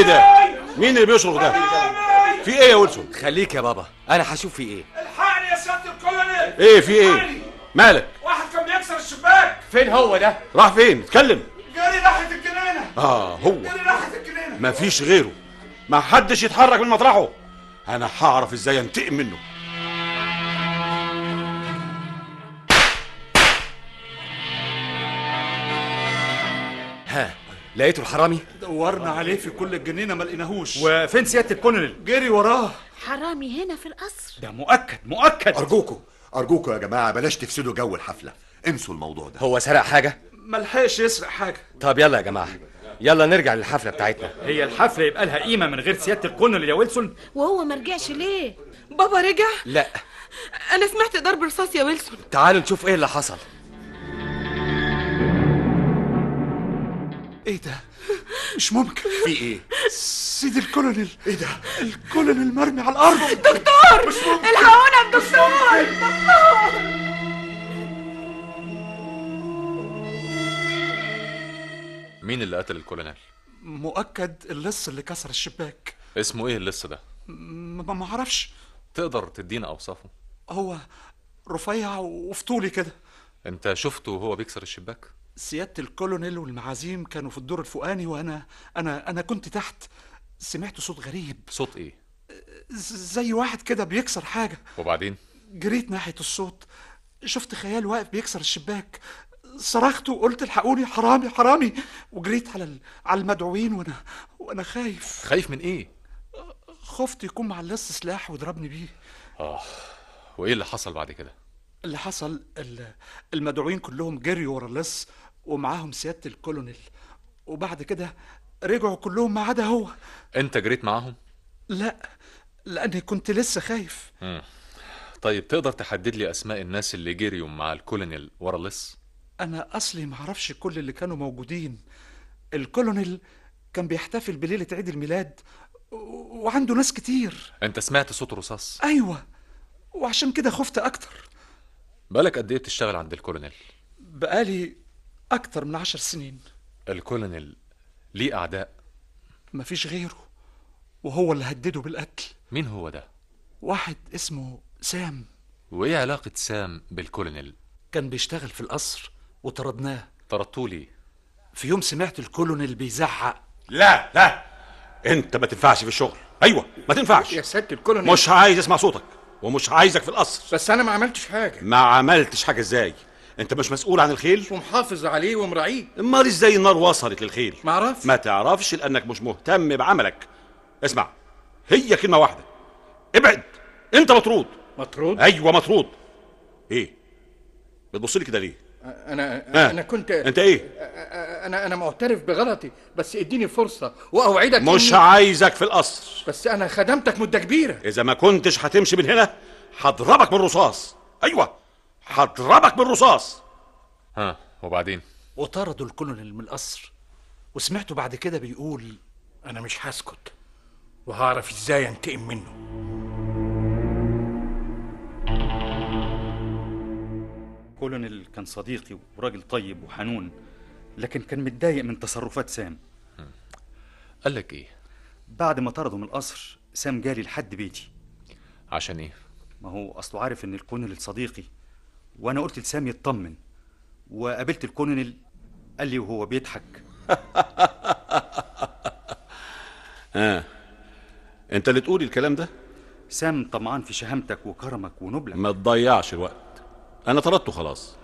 ايه ده مين اللي بيصرخ ده في ايه يا ويلسون خليك يا بابا انا هشوف في ايه الحقني يا سياده الكولونيل ايه في ايه مالك واحد كان بيكسر الشباك فين هو ده راح فين اتكلم جري ناحيه الجنينه اه هو جري ناحيه الجنينه مفيش غيره ما حدش يتحرك من مطرحه انا هعرف ازاي انتقم منه ها لقيته الحرامي دورنا عليه في كل الجنينه ما لقيناهوش وفين سياده الكونل جري وراه حرامي هنا في القصر ده مؤكد مؤكد ارجوكوا ارجوكوا يا جماعه بلاش تفسدوا جو الحفله انسوا الموضوع ده هو سرق حاجه ما لحقش يسرق حاجه طب يلا يا جماعه يلا نرجع للحفله بتاعتنا هي الحفله يبقى لها قيمه من غير سياده الكونل يا ويلسون وهو ما رجعش ليه بابا رجع لا انا سمعت ضرب رصاص يا ويلسون تعالوا نشوف ايه اللي حصل ايه ده؟ مش ممكن في ايه؟ سيدي الكولونيل ايه ده؟ الكولونيل مرمي على الارض دكتور مش ممكن الحقونا الدكتور دكتور مين اللي قتل الكولونيل؟ مؤكد اللص اللي كسر الشباك اسمه ايه اللص ده؟ ما معرفش تقدر تدينا اوصافه؟ هو رفيع وفطولي كده انت شفته وهو بيكسر الشباك؟ سياده الكولونيل والمعازيم كانوا في الدور الفوقاني وانا انا انا كنت تحت سمعت صوت غريب صوت ايه زي واحد كده بيكسر حاجه وبعدين جريت ناحيه الصوت شفت خيال واقف بيكسر الشباك صرخت وقلت الحقوني حرامي حرامي وجريت على على المدعوين وانا وانا خايف خايف من ايه خفت يكون مع اللص سلاح وضربني بيه اه وايه اللي حصل بعد كده اللي حصل المدعوين كلهم جريوا ورا اللص ومعاهم سياده الكولونيل وبعد كده رجعوا كلهم ما عدا هو انت جريت معاهم لا لاني كنت لسه خايف مم. طيب تقدر تحدد لي اسماء الناس اللي جريوا مع الكولونيل ورا لس انا اصلي معرفش كل اللي كانوا موجودين الكولونيل كان بيحتفل بليله عيد الميلاد وعنده ناس كتير انت سمعت صوت رصاص ايوه وعشان كده خفت اكتر بالك قد ايه بتشتغل عند الكولونيل بقالي أكثر من عشر سنين الكولونيل ليه أعداء؟ مفيش غيره وهو اللي هدده بالقتل مين هو ده؟ واحد اسمه سام وإيه علاقة سام بالكولونيل؟ كان بيشتغل في القصر وطردناه طردتوه ليه؟ في يوم سمعت الكولونيل بيزعق لا لا انت ما تنفعش في الشغل ايوه ما تنفعش يا سياده الكولونيل مش عايز اسمع صوتك ومش عايزك في القصر بس انا ما عملتش حاجه ما عملتش حاجه ازاي انت مش مسؤول عن الخيل ومحافظ عليه ومراعيه امال ازاي النار وصلت للخيل ما اعرفش ما تعرفش لانك مش مهتم بعملك اسمع هي كلمه واحده ابعد انت مطرود مطرود ايوه مطرود ايه بتبص لي كده ليه انا آه. انا كنت انت ايه انا انا معترف بغلطي بس اديني فرصه واوعدك مش إن... عايزك في القصر بس انا خدمتك مده كبيره اذا ما كنتش هتمشي من هنا هضربك بالرصاص ايوه هضربك بالرصاص ها وبعدين وطردوا الكولونيل من القصر وسمعته بعد كده بيقول انا مش هسكت وهعرف ازاي انتقم منه كولونيل كان صديقي وراجل طيب وحنون لكن كان متضايق من تصرفات سام قال لك ايه بعد ما طرده من القصر سام جالي لحد بيتي عشان ايه ما هو اصله عارف ان الكولونيل صديقي وانا قلت لسامي اطمن وقابلت الكولونيل قال لي وهو بيضحك ها آه. انت اللي تقول الكلام ده سام طمعان في شهامتك وكرمك ونبلك ما تضيعش الوقت انا طردته خلاص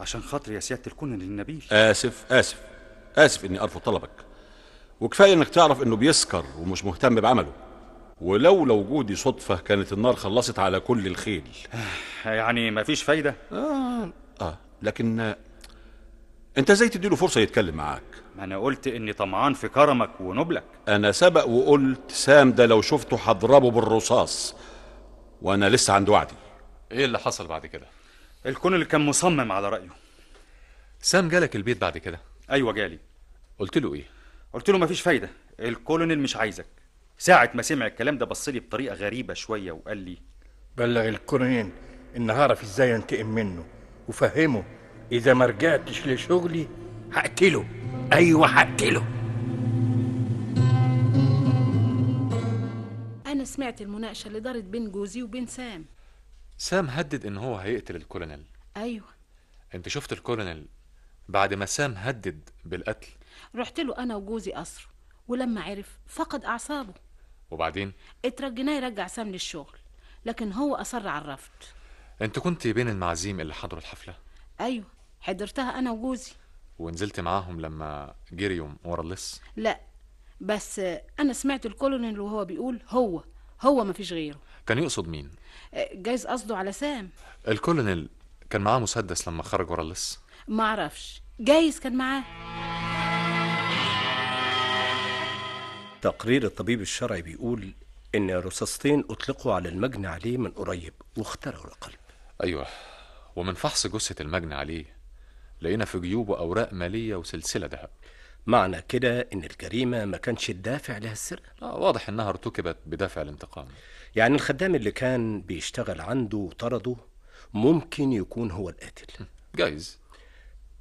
عشان خاطر يا سياده الكولونيل النبيل اسف اسف اسف اني ارفض طلبك وكفايه انك تعرف انه بيسكر ومش مهتم بعمله ولولا وجودي صدفة كانت النار خلصت على كل الخيل آه، يعني مفيش فايدة؟ آه, آه لكن أنت إزاي تديله فرصة يتكلم معاك؟ ما أنا قلت إني طمعان في كرمك ونبلك أنا سبق وقلت سام ده لو شفته هضربه بالرصاص وأنا لسه عند وعدي إيه اللي حصل بعد كده؟ الكون اللي كان مصمم على رأيه سام جالك البيت بعد كده؟ أيوة جالي قلت له إيه؟ قلت له مفيش فايدة الكولونيل مش عايزك ساعة ما سمع الكلام ده بصلي بطريقة غريبة شوية وقال لي بلغ الكورنيل إن هعرف إزاي أنتقم منه وفهمه إذا ما رجعتش لشغلي هقتله أيوة هقتله أنا سمعت المناقشة اللي دارت بين جوزي وبين سام سام هدد إن هو هيقتل الكولونيل أيوة أنت شفت الكولونيل بعد ما سام هدد بالقتل رحت له أنا وجوزي قصره ولما عرف فقد أعصابه وبعدين اترجيناه يرجع سام للشغل لكن هو اصر على الرفض انت كنت بين المعازيم اللي حضروا الحفله ايوه حضرتها انا وجوزي ونزلت معاهم لما جريوم ورا اللص لا بس انا سمعت الكولونيل وهو بيقول هو هو مفيش غيره كان يقصد مين أه، جايز قصده على سام الكولونيل كان معاه مسدس لما خرج ورا اللص معرفش جايز كان معاه تقرير الطبيب الشرعي بيقول إن رصاصتين أطلقوا على المجني عليه من قريب واخترعوا القلب أيوه ومن فحص جثة المجني عليه لقينا في جيوبه أوراق مالية وسلسلة ذهب معنى كده إن الجريمة ما كانش الدافع لها السرقة لا واضح إنها ارتكبت بدافع الانتقام يعني الخدام اللي كان بيشتغل عنده وطرده ممكن يكون هو القاتل جايز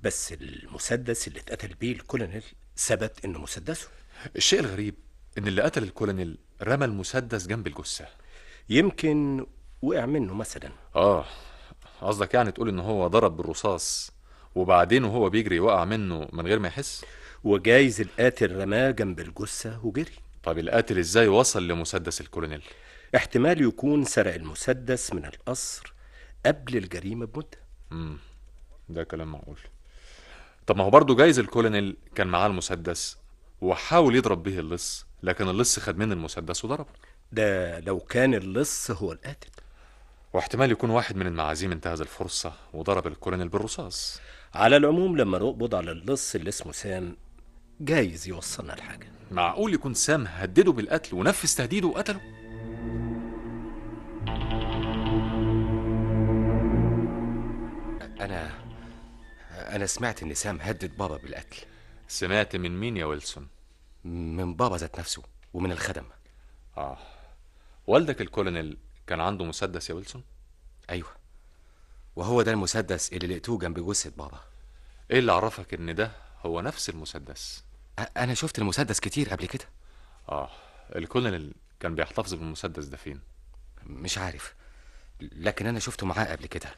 بس المسدس اللي اتقتل بيه الكولونيل ثبت إنه مسدسه الشيء الغريب إن اللي قتل الكولونيل رمى المسدس جنب الجثة يمكن وقع منه مثلا آه قصدك يعني تقول إن هو ضرب بالرصاص وبعدين وهو بيجري وقع منه من غير ما يحس وجايز القاتل رماه جنب الجثة وجري طب القاتل إزاي وصل لمسدس الكولونيل؟ احتمال يكون سرق المسدس من القصر قبل الجريمة بمدة امم ده كلام معقول طب ما هو برضه جايز الكولونيل كان معاه المسدس وحاول يضرب به اللص لكن اللص خد من المسدس وضربه ده لو كان اللص هو القاتل واحتمال يكون واحد من المعازيم انتهز الفرصة وضرب الكولونيل بالرصاص على العموم لما نقبض على اللص اللي اسمه سام جايز يوصلنا لحاجة معقول يكون سام هدده بالقتل ونفذ تهديده وقتله؟ أنا أنا سمعت إن سام هدد بابا بالقتل سمعت من مين يا ويلسون؟ من بابا ذات نفسه ومن الخدم اه والدك الكولونيل كان عنده مسدس يا ويلسون ايوه وهو ده المسدس اللي لقيته جنب جثه بابا ايه اللي عرفك ان ده هو نفس المسدس انا شفت المسدس كتير قبل كده اه الكولونيل كان بيحتفظ بالمسدس ده فين مش عارف لكن انا شفته معاه قبل كده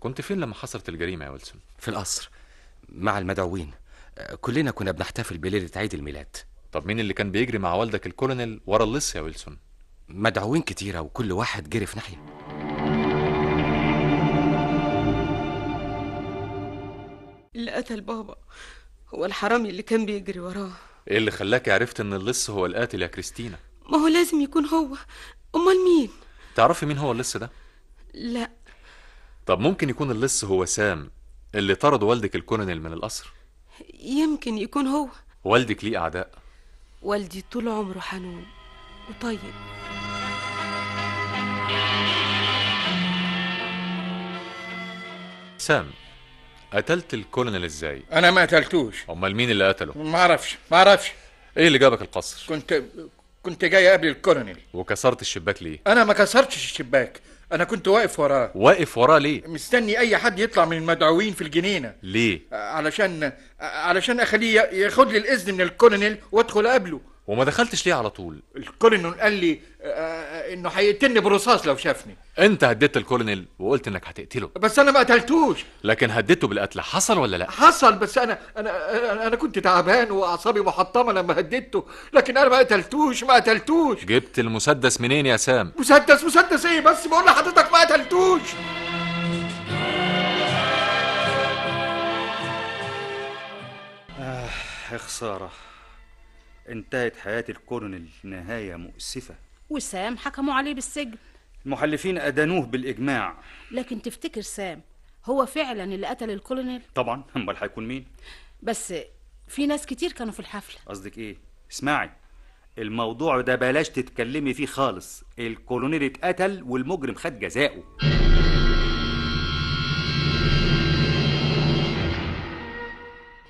كنت فين لما حصلت الجريمه يا ويلسون في القصر مع المدعوين كلنا كنا بنحتفل بليله عيد الميلاد طب مين اللي كان بيجري مع والدك الكولونيل ورا اللص يا ويلسون مدعوين كتيره وكل واحد جري في ناحيه اللي قتل بابا هو الحرامي اللي كان بيجري وراه ايه اللي خلاك عرفت ان اللص هو القاتل يا كريستينا ما هو لازم يكون هو امال مين تعرفي مين هو اللص ده لا طب ممكن يكون اللص هو سام اللي طرد والدك الكولونيل من القصر يمكن يكون هو والدك ليه أعداء والدي طول عمره حنون وطيب سام قتلت الكولونيل ازاي انا ما قتلتوش امال مين اللي قتله ما اعرفش ما اعرفش ايه اللي جابك القصر كنت كنت جاي قبل الكولونيل وكسرت الشباك ليه انا ما كسرتش الشباك انا كنت واقف وراه واقف وراه ليه مستني اي حد يطلع من المدعوين في الجنينه ليه علشان علشان اخليه ياخد لي الاذن من الكولونيل وادخل اقابله وما دخلتش ليه على طول الكولونيل قال لي آه،, آه،, آه انه هيقتلني بالرصاص لو شافني انت هددت الكولونيل وقلت انك هتقتله بس انا ما قتلتوش لكن هددته بالقتل حصل ولا لا حصل بس انا انا انا كنت تعبان واعصابي محطمه لما هددته لكن انا ما قتلتوش ما قتلتوش جبت المسدس منين يا سام مسدس مسدس ايه بس بقول لحضرتك ما قتلتوش آه خساره انتهت حياة الكولونيل نهاية مؤسفة وسام حكموا عليه بالسجن المحلفين أدانوه بالإجماع لكن تفتكر سام هو فعلا اللي قتل الكولونيل طبعا امال هيكون مين بس في ناس كتير كانوا في الحفلة قصدك ايه اسمعي الموضوع ده بلاش تتكلمي فيه خالص الكولونيل اتقتل والمجرم خد جزاؤه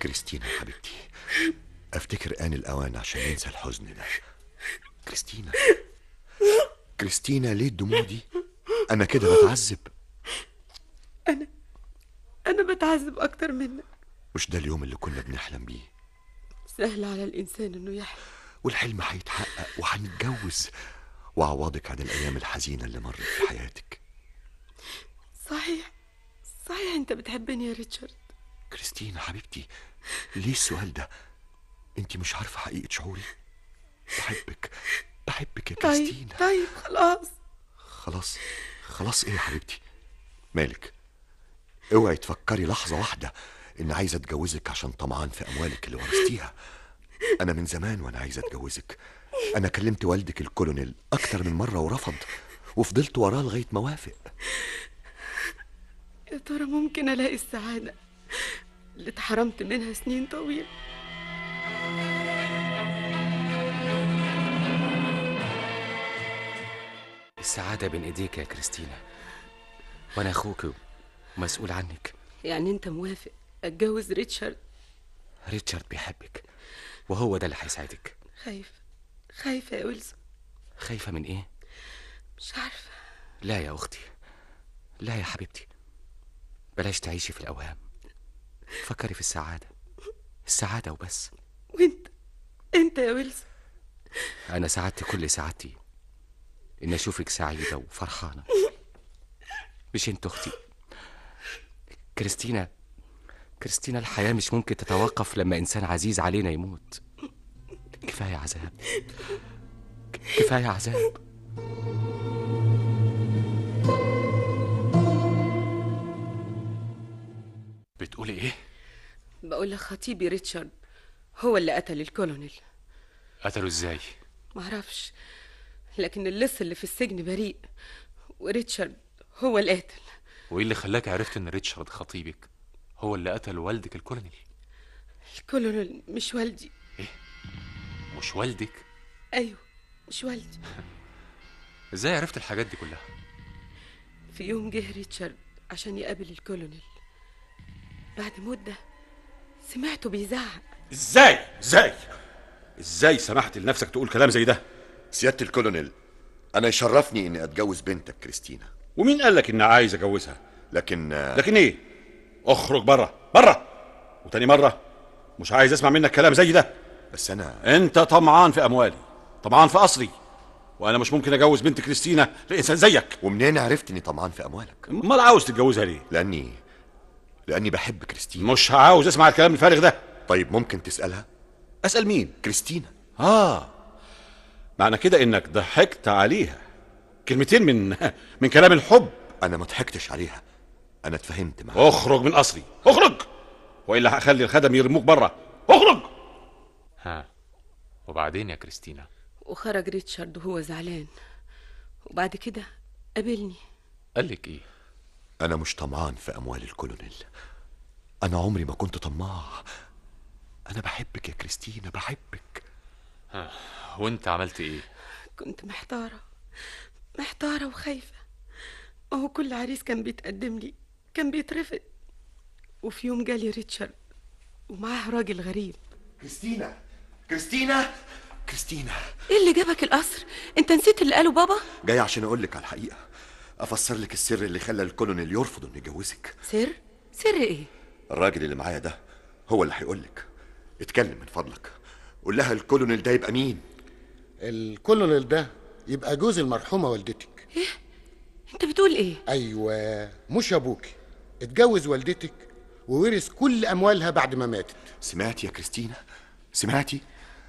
كريستينا حبيبتي أفتكر آن الأوان عشان ننسى الحزن ده كريستينا كريستينا ليه الدموع دي؟ أنا كده بتعذب أنا أنا بتعذب أكتر منك مش ده اليوم اللي كنا بنحلم بيه سهل على الإنسان إنه يحلم والحلم هيتحقق وهنتجوز وأعوضك عن الأيام الحزينة اللي مرت في حياتك صحيح صحيح أنت بتحبني يا ريتشارد كريستينا حبيبتي ليه السؤال ده؟ انت مش عارفه حقيقه شعوري بحبك بحبك يا طيب، كريستينا طيب خلاص خلاص خلاص ايه يا حبيبتي مالك اوعي تفكري لحظه واحده ان عايزه اتجوزك عشان طمعان في اموالك اللي ورثتيها انا من زمان وانا عايزه اتجوزك انا كلمت والدك الكولونيل اكتر من مره ورفض وفضلت وراه لغايه ما وافق يا ترى ممكن الاقي السعاده اللي اتحرمت منها سنين طويله السعادة بين ايديك يا كريستينا وانا اخوك ومسؤول عنك يعني انت موافق اتجوز ريتشارد ريتشارد بيحبك وهو ده اللي هيساعدك خايفة خايفة يا ويلسون خايفة من ايه؟ مش عارفة لا يا اختي لا يا حبيبتي بلاش تعيشي في الاوهام فكري في السعادة السعادة وبس وانت انت يا ويلسون انا سعادتي كل سعادتي إن أشوفك سعيدة وفرحانة مش أنت أختي كريستينا كريستينا الحياة مش ممكن تتوقف لما إنسان عزيز علينا يموت كفاية عذاب كفاية عذاب بتقولي إيه؟ بقول لك خطيبي ريتشارد هو اللي قتل الكولونيل قتله إزاي؟ معرفش لكن اللص اللي في السجن بريء وريتشارد هو القاتل وايه اللي خلاك عرفت ان ريتشارد خطيبك هو اللي قتل والدك الكولونيل الكولونيل مش والدي ايه مش والدك ايوه مش والدي ازاي عرفت الحاجات دي كلها في يوم جه ريتشارد عشان يقابل الكولونيل بعد مده سمعته بيزعق ازاي ازاي ازاي سمحت لنفسك تقول كلام زي ده سيادة الكولونيل أنا يشرفني إني أتجوز بنتك كريستينا ومين قال لك إني عايز أجوزها؟ لكن آه، لكن إيه؟ أخرج بره بره وتاني مرة مش عايز أسمع منك كلام زي ده بس أنا أنت طمعان في أموالي طمعان في قصري وأنا مش ممكن أجوز بنت كريستينا لإنسان زيك ومنين عرفت إني طمعان في أموالك؟ أمال عاوز تتجوزها ليه؟ لأني لأني بحب كريستينا مش عاوز أسمع الكلام الفارغ ده طيب ممكن تسألها؟ أسأل مين؟ كريستينا آه معنى كده انك ضحكت عليها كلمتين من من كلام الحب انا ما ضحكتش عليها انا اتفهمت معاها اخرج من قصري اخرج والا هخلي الخدم يرموك بره اخرج ها وبعدين يا كريستينا وخرج ريتشارد وهو زعلان وبعد كده قابلني قال لك ايه انا مش طمعان في اموال الكولونيل انا عمري ما كنت طماع انا بحبك يا كريستينا بحبك آه، وانت عملت ايه كنت محتاره محتاره وخايفه هو كل عريس كان بيتقدم لي كان بيترفض وفي يوم جالي ريتشارد ومعاه راجل غريب كريستينا كريستينا كريستينا ايه اللي جابك القصر انت نسيت اللي قاله بابا جاي عشان اقول لك على الحقيقه افسر لك السر اللي خلى الكولونيل يرفض انه يجوزك سر سر ايه الراجل اللي معايا ده هو اللي هيقول لك اتكلم من فضلك قول لها الكولونيل ده يبقى مين الكولونيل ده يبقى جوز المرحومه والدتك ايه انت بتقول ايه ايوه مش ابوكي اتجوز والدتك وورث كل اموالها بعد ما ماتت سمعتي يا كريستينا سمعتي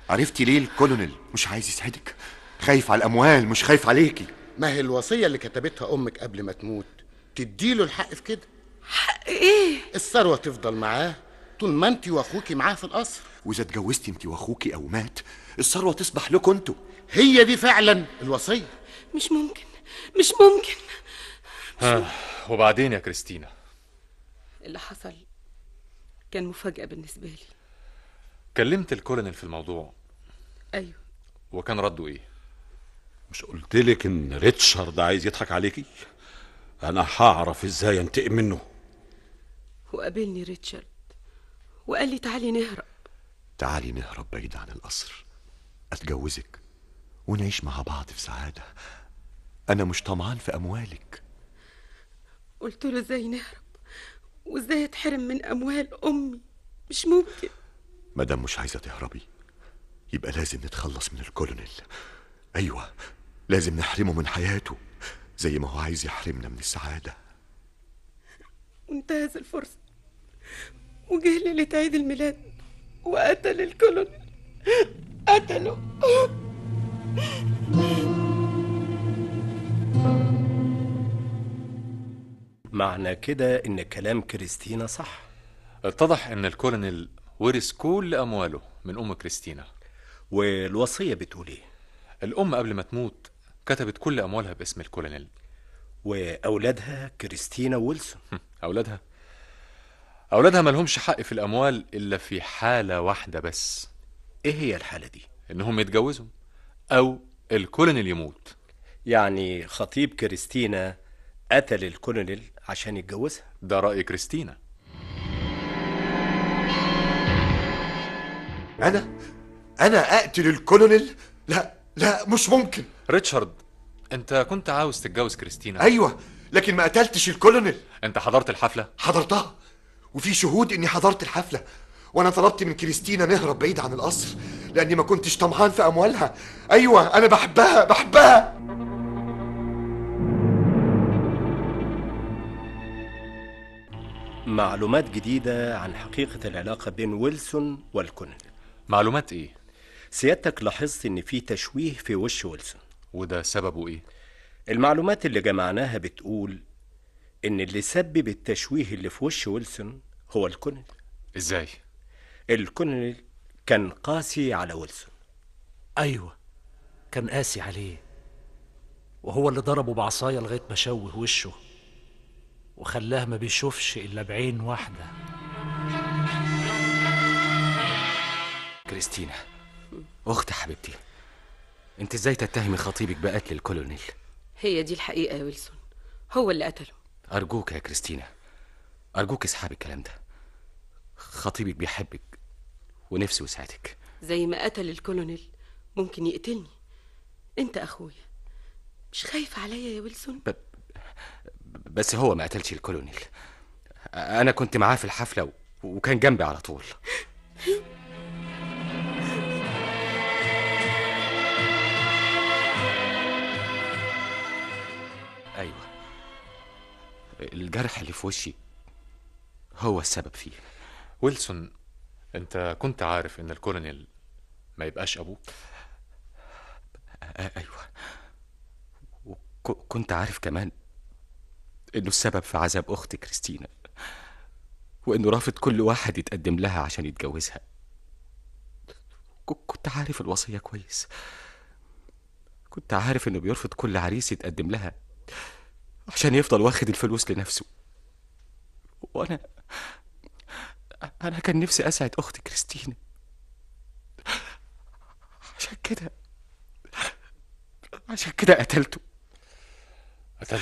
عرفتي ليه الكولونيل مش عايز يسعدك خايف على الاموال مش خايف عليكي ما هي الوصيه اللي كتبتها امك قبل ما تموت تديله الحق في كده حق ايه الثروه تفضل معاه طول ما انت واخوكي معاه في القصر واذا اتجوزتي انت واخوكي او مات الثروه تصبح لكم انتوا هي دي فعلا الوصيه مش ممكن مش ممكن ها وبعدين يا كريستينا اللي حصل كان مفاجأة بالنسبة لي كلمت الكولونيل في الموضوع أيوه وكان رده إيه؟ مش قلت لك إن ريتشارد عايز يضحك عليكي؟ أنا هعرف إزاي أنتقم منه وقابلني ريتشارد وقال لي تعالي نهرب تعالي نهرب بعيد عن القصر أتجوزك ونعيش مع بعض في سعادة أنا مش طمعان في أموالك قلت له إزاي نهرب وإزاي أتحرم من أموال أمي مش ممكن مدام مش عايزة تهربي يبقى لازم نتخلص من الكولونيل أيوة لازم نحرمه من حياته زي ما هو عايز يحرمنا من السعادة وانتهز الفرصة وجه ليلة عيد الميلاد وقتل الكولونيل قتله معنى كده إن كلام كريستينا صح اتضح إن الكولونيل ورث كل أمواله من أم كريستينا والوصية بتقول إيه؟ الأم قبل ما تموت كتبت كل أموالها باسم الكولونيل وأولادها كريستينا ويلسون أولادها اولادها ما لهمش حق في الاموال الا في حاله واحده بس ايه هي الحاله دي انهم يتجوزوا او الكولونيل يموت يعني خطيب كريستينا قتل الكولونيل عشان يتجوزها ده راي كريستينا انا انا اقتل الكولونيل لا لا مش ممكن ريتشارد انت كنت عاوز تتجوز كريستينا ايوه لكن ما قتلتش الكولونيل انت حضرت الحفله حضرتها وفي شهود اني حضرت الحفله وانا طلبت من كريستينا نهرب بعيد عن القصر لاني ما كنتش طمعان في اموالها ايوه انا بحبها بحبها معلومات جديدة عن حقيقة العلاقة بين ويلسون والكونل معلومات ايه؟ سيادتك لاحظت ان في تشويه في وش ويلسون وده سببه ايه؟ المعلومات اللي جمعناها بتقول ان اللي سبب التشويه اللي في وش ويلسون هو الكونل ازاي الكونل كان قاسي على ويلسون ايوه كان قاسي عليه وهو اللي ضربه بعصايه لغايه ما شوه وشه وخلاه ما بيشوفش الا بعين واحده كريستينا اخت حبيبتي انت ازاي تتهمي خطيبك بقتل الكولونيل هي دي الحقيقه يا ويلسون هو اللي قتله أرجوك يا كريستينا أرجوك اسحبي الكلام ده خطيبك بيحبك ونفسه يساعدك زي ما قتل الكولونيل ممكن يقتلني انت اخويا مش خايف عليا يا ويلسون ب... بس هو ما قتلش الكولونيل انا كنت معاه في الحفله و... وكان جنبي على طول الجرح اللي في وشي هو السبب فيه ويلسون انت كنت عارف ان الكولونيل ما يبقاش ابوك ايوه وكنت عارف كمان انه السبب في عذاب اختي كريستينا وانه رافض كل واحد يتقدم لها عشان يتجوزها كنت عارف الوصيه كويس كنت عارف انه بيرفض كل عريس يتقدم لها عشان يفضل واخد الفلوس لنفسه وانا انا كان نفسي اسعد اختي كريستينا عشان كده عشان كده قتلته قتلته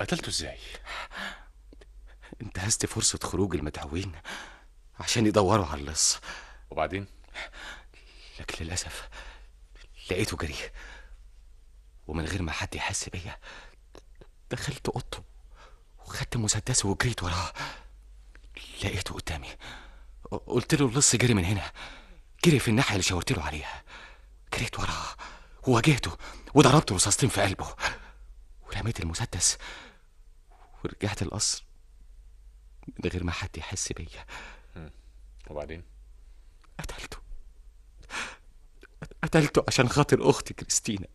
قتلته ازاي انتهزت فرصة خروج المدعوين عشان يدوروا على اللص وبعدين لكن للأسف لقيته جري ومن غير ما حد يحس بيا دخلت اوضته وخدت مسدسه وجريت وراه لقيته قدامي قلت له اللص جري من هنا جري في الناحيه اللي شاورت له عليها جريت وراه وواجهته وضربت رصاصتين في قلبه ورميت المسدس ورجعت القصر من غير ما حد يحس بيا وبعدين قتلته قتلته عشان خاطر اختي كريستينا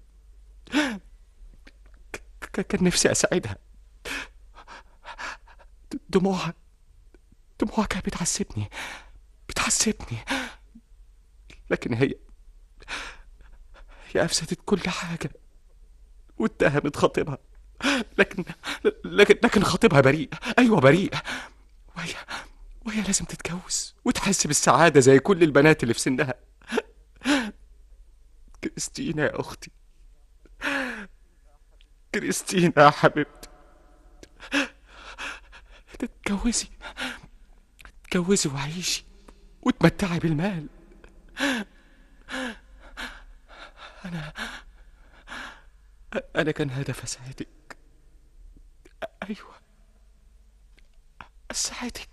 كان نفسي أساعدها دموعها دموعها كانت بتعذبني بتعذبني لكن هي هي أفسدت كل حاجة واتهمت خطيبها لكن لكن لكن خطيبها بريء أيوة بريء وهي وهي لازم تتجوز وتحس بالسعادة زي كل البنات اللي في سنها كريستينا يا أختي كريستينا يا حبيبتي تتجوزي تتجوزي وعيشي وتمتعي بالمال أنا أنا كان هدف اساعدك أيوه اساعدك